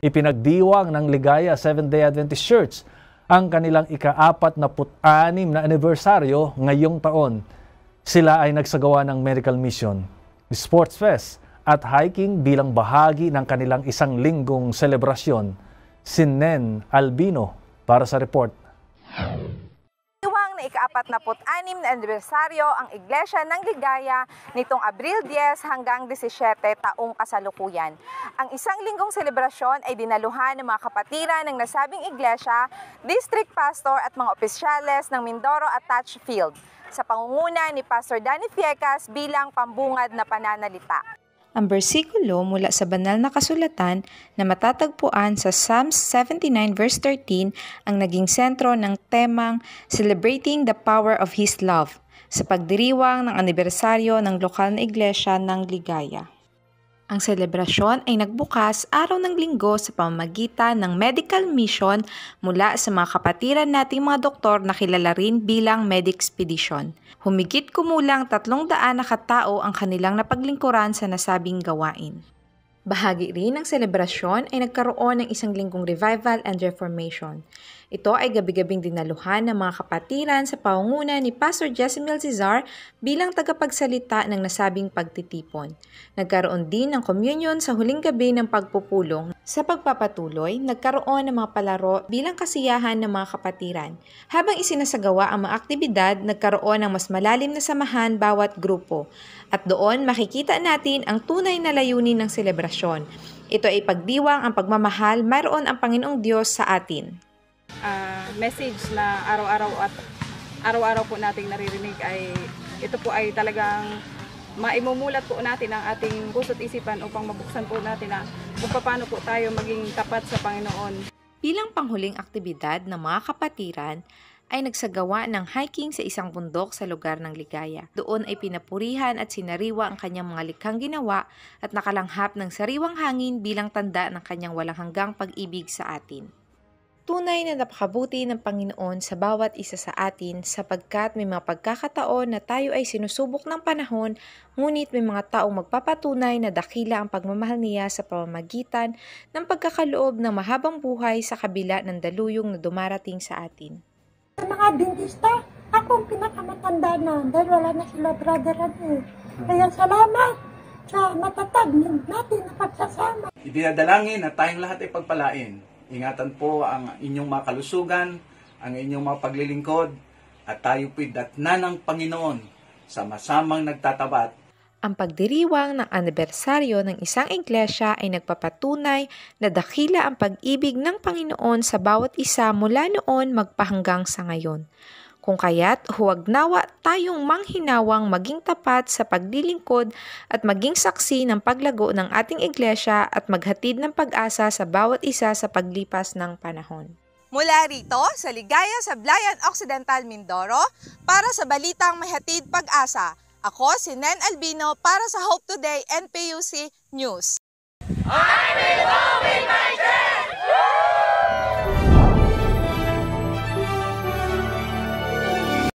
Ipinagdiwang ng Ligaya Seventh-day Adventist Church ang kanilang ika-apat na put-anim na anibersaryo ngayong taon. Sila ay nagsagawa ng medical mission, sports fest at hiking bilang bahagi ng kanilang isang linggong selebrasyon. Sinnen Albino para sa report na ikaapat na anim na anibersaryo ang Iglesia ng Ligaya nitong Abril 10 hanggang 17 taong kasalukuyan. Ang isang linggong selebrasyon ay dinaluhan ng mga kapatiran ng nasabing iglesia, district pastor at mga opisyales ng Mindoro Attached Field sa pangunguna ni Pastor Danny Fiecas bilang pambungad na pananalita ang bersikulo mula sa banal na kasulatan na matatagpuan sa Psalms 79 verse 13 ang naging sentro ng temang Celebrating the Power of His Love sa pagdiriwang ng anibersaryo ng lokal na iglesia ng Ligaya. Ang selebrasyon ay nagbukas araw ng linggo sa pamamagitan ng medical mission mula sa mga kapatiran nating mga doktor na kilala rin bilang expedition. Humigit kumulang 300 na katao ang kanilang napaglingkuran sa nasabing gawain. Bahagi rin ng selebrasyon ay nagkaroon ng isang linggong revival and reformation. Ito ay gabi-gabing dinaluhan ng mga kapatiran sa paunguna ni Pastor Jezebel Cesar bilang tagapagsalita ng nasabing pagtitipon. Nagkaroon din ng communion sa huling gabi ng pagpupulong. Sa pagpapatuloy, nagkaroon ng mga palaro bilang kasiyahan ng mga kapatiran. Habang isinasagawa ang mga aktibidad, nagkaroon ng mas malalim na samahan bawat grupo. At doon makikita natin ang tunay na layunin ng selebrasyon. Ito ay pagdiwang ang pagmamahal mayroon ang Panginoong Diyos sa atin uh, message na araw-araw at araw-araw po nating naririnig ay ito po ay talagang maimumulat po natin ang ating puso at isipan upang mabuksan po natin na kung paano po tayo maging tapat sa Panginoon. Bilang panghuling aktibidad ng mga kapatiran, ay nagsagawa ng hiking sa isang bundok sa lugar ng Ligaya. Doon ay pinapurihan at sinariwa ang kanyang mga likhang ginawa at nakalanghap ng sariwang hangin bilang tanda ng kanyang walang hanggang pag-ibig sa atin. Tunay na napakabuti ng Panginoon sa bawat isa sa atin sapagkat may mga pagkakataon na tayo ay sinusubok ng panahon ngunit may mga taong magpapatunay na dakila ang pagmamahal niya sa pamamagitan ng pagkakaloob ng mahabang buhay sa kabila ng daluyong na dumarating sa atin. Sa mga dentista, ako ang pinakamatanda na dahil wala na sila brother ano eh. Kaya salamat sa matatag natin na pagsasama. Idinadalangin na tayong lahat ay pagpalain Ingatan po ang inyong mga kalusugan, ang inyong mga paglilingkod, at tayo po'y datna ng Panginoon sa masamang nagtatabat. Ang pagdiriwang ng anibersaryo ng isang iglesia ay nagpapatunay na dakila ang pag-ibig ng Panginoon sa bawat isa mula noon magpahanggang sa ngayon. Kung kaya't huwag nawa tayong manghinawang maging tapat sa paglilingkod at maging saksi ng paglago ng ating iglesia at maghatid ng pag-asa sa bawat isa sa paglipas ng panahon. Mula rito sa Ligaya sa Blayan Occidental, Mindoro, para sa Balitang Mahatid Pag-asa, ako si Nen Albino para sa Hope Today NPUC News. I I'm